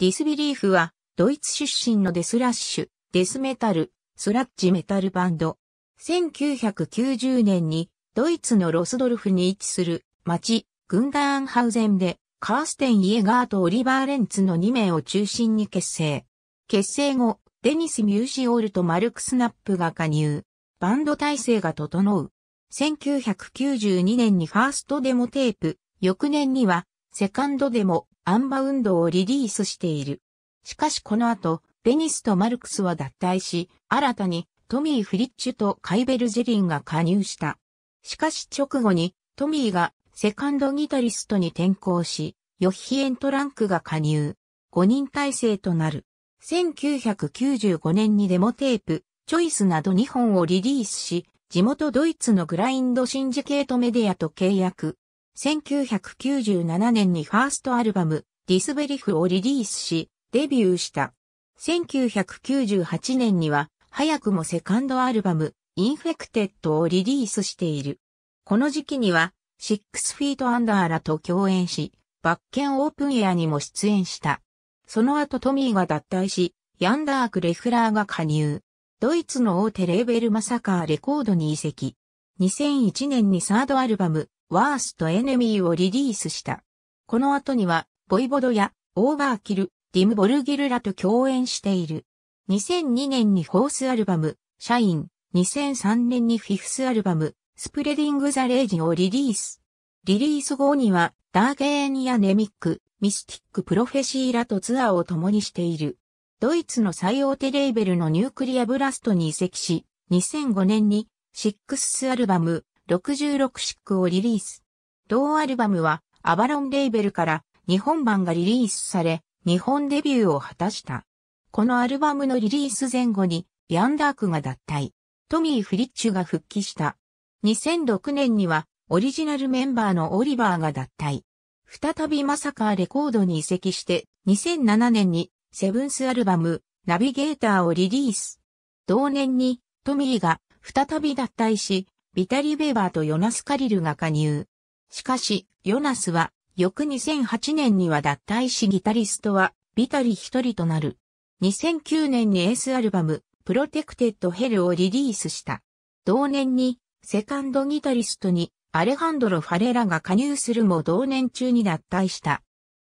ディスビリーフは、ドイツ出身のデスラッシュ、デスメタル、スラッジメタルバンド。1990年に、ドイツのロスドルフに位置する町、グンダーンハウゼンで、カーステン・イエガーとオリバー・レンツの2名を中心に結成。結成後、デニス・ミューシオールとマルク・スナップが加入。バンド体制が整う。1992年にファーストデモテープ、翌年にはセカンドでもアンバウンドをリリースしている。しかしこの後、デニスとマルクスは脱退し、新たにトミー・フリッチュとカイベル・ジェリンが加入した。しかし直後にトミーがセカンドギタリストに転向し、ヨッヒエントランクが加入。5人体制となる。1995年にデモテープ、チョイスなど2本をリリースし、地元ドイツのグラインドシンジケートメディアと契約。1997年にファーストアルバム、ディスベリフをリリースし、デビューした。1998年には、早くもセカンドアルバム、インフェクテッドをリリースしている。この時期には、シックスフィートアンダーラと共演し、バッケンオープンエアにも出演した。その後トミーが脱退し、ヤンダーク・レフラーが加入。ドイツの大手レーベルマサカーレコードに移籍。2001年にサードアルバム、ワーストエネミーをリリースした。この後には、ボイボドやオーバーキル、ディム・ボルギルらと共演している。2002年にフォースアルバム、シャイン、2003年にフィフスアルバム、スプレディング・ザ・レイジをリリース。リリース後には、ダーゲーンやネミック、ミスティック・プロフェシーらとツアーを共にしている。ドイツの最大手レーベルのニュークリアブラストに移籍し、2005年に、シックスアルバム、66シックをリリース。同アルバムはアバロンレーベルから日本版がリリースされ、日本デビューを果たした。このアルバムのリリース前後にヤンダークが脱退。トミー・フリッチュが復帰した。2006年にはオリジナルメンバーのオリバーが脱退。再びまさかレコードに移籍して2007年にセブンスアルバムナビゲーターをリリース。同年にトミーが再び脱退しビタリ・ベーバーとヨナス・カリルが加入。しかし、ヨナスは、翌2008年には脱退しギタリストは、ビタリ一人となる。2009年にエースアルバム、プロテクテッド・ヘルをリリースした。同年に、セカンドギタリストに、アレハンドロ・ファレラが加入するも同年中に脱退した。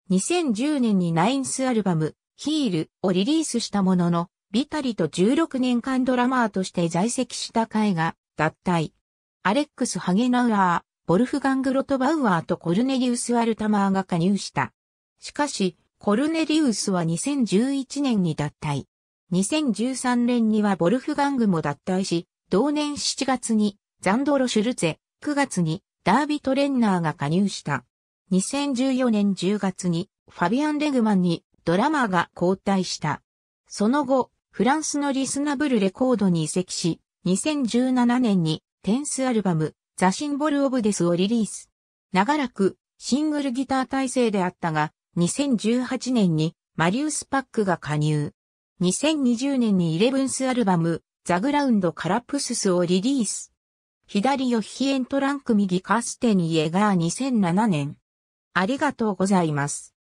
2010年にナインスアルバム、ヒールをリリースしたものの、ビタリと16年間ドラマーとして在籍した会が脱退。アレックス・ハゲナウアー、ボルフガング・ロトバウアーとコルネリウス・アルタマーが加入した。しかし、コルネリウスは2011年に脱退。2013年にはボルフガングも脱退し、同年7月にザンドロ・シュルツェ、9月にダービト・レンナーが加入した。2014年10月にファビアン・レグマンにドラマーが交代した。その後、フランスのリスナブルレコードに移籍し、2017年にテンスアルバム、ザ・シンボル・オブ・デスをリリース。長らく、シングルギター体制であったが、2018年にマリウス・パックが加入。2020年にイレブンスアルバム、ザ・グラウンド・カラプススをリリース。左よひエントランク右カステニエが2007年。ありがとうございます。